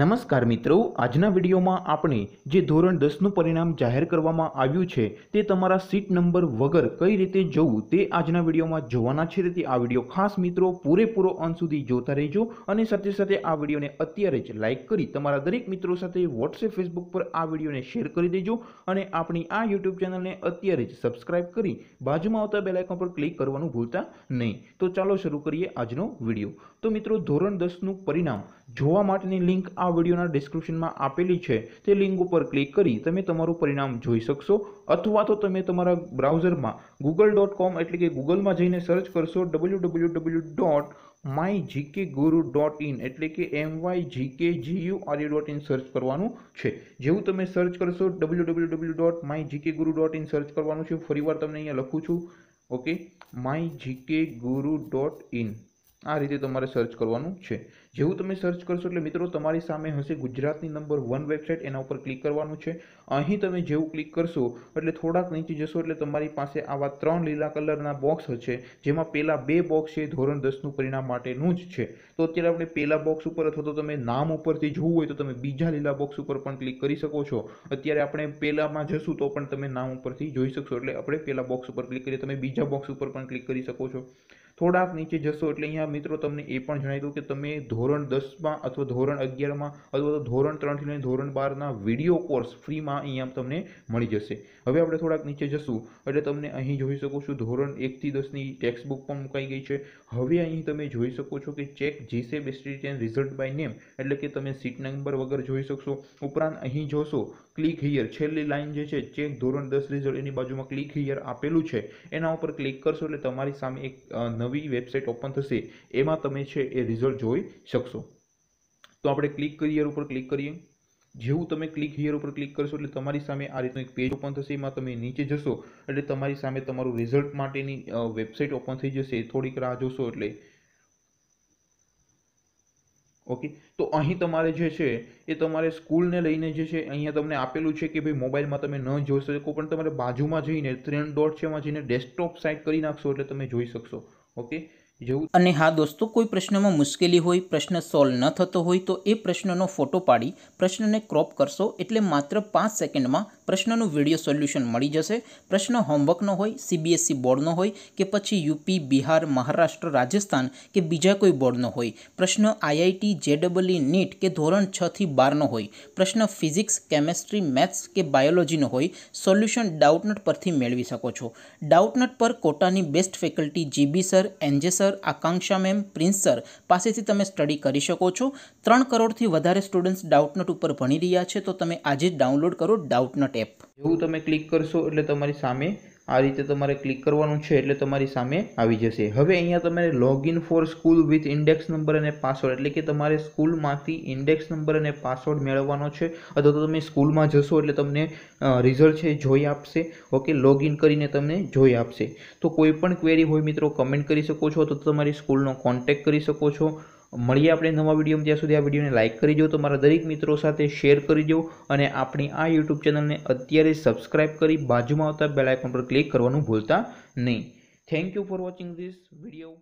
નમસ્કાર મિત્રો આજના વિડીયોમાં આપણે જે ધોરણ દસનું પરિણામ જાહેર કરવામાં આવ્યું છે તે તમારા સીટ નંબર વગર કઈ રીતે જવું તે આજના વિડીયોમાં જોવાના છે તેથી આ વિડીયો ખાસ મિત્રો પૂરેપૂરો અંત સુધી જોતા રહેજો અને સાથે સાથે આ વિડીયોને અત્યારે જ લાઇક કરી તમારા દરેક મિત્રો સાથે વોટ્સએપ ફેસબુક પર આ વિડીયોને શેર કરી દેજો અને આપણી આ યુટ્યુબ ચેનલને અત્યારે જ સબસ્ક્રાઇબ કરી બાજુમાં આવતા બેલ પર ક્લિક કરવાનું ભૂલતા નહીં તો ચાલો શરૂ કરીએ આજનો વિડીયો તો મિત્રો ધોરણ દસનું પરિણામ જોવા માટેની લિંક આ વિડીયોના ડિસ્ક્રિપ્શનમાં આપેલી છે તે લિંક ઉપર ક્લિક કરી તમે તમારું પરિણામ જોઈ શકશો અથવા તો તમે તમારા બ્રાઉઝરમાં ગૂગલ ડોટ કોમ એટલે કે ગૂગલમાં જઈને સર્ચ કરશો W W W dot my GK guru dot in એટલે કે M Y GK G U R U dot in search કરવાનું છે જેવું તમે સર્ચ કરશો W W W dot my GK guru dot in search કરવાનું છે ફરીવાર તમને અહીંયા લખું છું okay my GK guru dot in આ રીતે તમારે સર્ચ કરવાનું છે જેવું તમે સર્ચ કરશો એટલે મિત્રો તમારી સામે હશે ગુજરાતની નંબર વન વેબસાઇટ એના ઉપર ક્લિક કરવાનું છે અહીં તમે જેવું ક્લિક કરશો એટલે થોડાક નીચે જશો એટલે તમારી પાસે આવા ત્રણ લીલા કલરના બોક્સ હશે જેમાં પહેલા બે બોક્સ છે ધોરણ દસનું પરિણામ માટેનું જ છે તો અત્યારે આપણે પહેલા બોક્સ ઉપર અથવા તો તમે નામ ઉપરથી જોવું હોય તો તમે બીજા લીલા બોક્સ ઉપર પણ ક્લિક કરી શકો છો અત્યારે આપણે પહેલામાં જશું તો પણ તમે નામ ઉપરથી જોઈ શકશો એટલે આપણે પહેલા બોક્સ ઉપર ક્લિક કરીએ તમે બીજા બોક્સ ઉપર પણ ક્લિક કરી શકો છો થોડાક નીચે જશો એટલે અહીંયા મિત્રો તમને એ પણ જણાવી દઉં કે તમે ધોરણ દસમાં અથવા ધોરણ અગિયારમાં અથવા તો ધોરણ ત્રણથી લઈને ધોરણ બારના વિડીયો કોર્સ ફ્રીમાં અહીંયા તમને મળી જશે હવે આપણે થોડાક નીચે જશું એટલે તમને અહીં જોઈ શકો છો ધોરણ એકથી દસની ટેક્સ્ટ બુક પણ મુકાઈ ગઈ છે હવે અહીં તમે જોઈ શકો છો કે ચેક જીસે બેસ્ટ રિઝલ્ટ બાય નેમ એટલે કે તમે સીટ નંબર વગર જોઈ શકશો ઉપરાંત અહીં જોશો ક્લિક હિયર છેલ્લી લાઇન જે છે ચેક ધોરણ દસ રિઝલ્ટ એની બાજુમાં ક્લિક હિયર આપેલું છે એના ઉપર ક્લિક કરશો એટલે તમારી સામે એક નવી નવી વેબસાઇટ ઓપન થશે એમાં તમે છે એ રિઝલ્ટ જોઈ શકશો તો આપણે ક્લિક કરીયર ઉપર ક્લિક કરીએ જેવું તમે ક્લિક હિયર ઉપર ક્લિક કરશો એટલે તમારી સામે આ રીતનું એક પેજ ઓપન થશે એમાં તમે નીચે જશો એટલે તમારી સામે તમારું રિઝલ્ટ માટેની વેબસાઇટ ઓપન થઈ જશે થોડીક રાહ જોશો એટલે ઓકે તો અહીં તમારે જે છે એ તમારે સ્કૂલને લઈને જે છે અહીંયા તમને આપેલું છે કે ભાઈ મોબાઈલમાં તમે ન જોઈ શકો પણ તમારે બાજુમાં જઈને ત્રણ ડોટ એમાં જઈને ડેસ્કટોપ સાઇટ કરી નાખશો એટલે તમે જોઈ શકશો ઓકે જેવું અને હા દોસ્તો કોઈ પ્રશ્નમાં મુશ્કેલી હોય પ્રશ્ન સોલ્વ ન થતો હોય તો એ પ્રશ્નનો ફોટો પાડી પ્રશ્નને ક્રોપ કરશો એટલે માત્ર પાંચ સેકન્ડમાં પ્રશ્નનું વિડીયો સોલ્યુશન મળી જશે પ્રશ્ન હોમવર્કનો હોય સીબીએસસી e બોર્ડનો હોય કે પછી યુપી બિહાર મહારાષ્ટ્ર રાજસ્થાન કે બીજા કોઈ બોર્ડનો હોય પ્રશ્ન આઈઆઈટી જેડબલઈ નીટ કે ધોરણ છથી બારનો હોય પ્રશ્ન ફિઝિક્સ કેમેસ્ટ્રી મેથ્સ કે બાયોલોજીનો હોય સોલ્યુશન ડાઉટનટ પરથી મેળવી શકો છો ડાઉટનટ પર કોટાની best faculty GB sir NJ sir Akanksha ma'am Prince sir પાસેથી તમે સ્ટડી કરી શકો છો ત્રણ કરોડથી વધારે સ્ટુડન્ટ્સ ડાઉટનટ ઉપર ભણી રહ્યા છે તો તમે આજે જ ડાઉનલોડ કરો ડાઉટનટ ડોટ એપ એવું તમે ક્લિક કરશો એટલે તમારી સામે આ રીતે તમારે ક્લિક કરવાનું છે એટલે તમારી સામે આવી જશે હવે અહીંયા તમારે login for school with index number અને પાસવર્ડ એટલે કે તમારે સ્કૂલમાંથી ઇન્ડેક્સ નંબર અને પાસવર્ડ મેળવવાનો છે અથવા તો તમે સ્કૂલમાં જશો એટલે તમને રિઝલ્ટ છે જોઈ આપશે ઓકે લોગિન કરીને તમને જોઈ આપશે તો કોઈ પણ ક્વેરી હોય મિત્રો કમેન્ટ કરી શકો છો તો તમારી સ્કૂલનો કોન્ટેક કરી શકો છો મળીએ આપણે નવા વિડીયોમાં ત્યાં સુધી આ વિડીયોને લાઇક કરી દો તમારા દરેક મિત્રો સાથે શેર કરી દો અને આપણી આ યુટ્યુબ ચેનલને અત્યારે સબસ્ક્રાઇબ કરી બાજુમાં આવતા બેલ આઇકોન પર ક્લિક કરવાનું ભૂલતા નહીં thank you for watching this video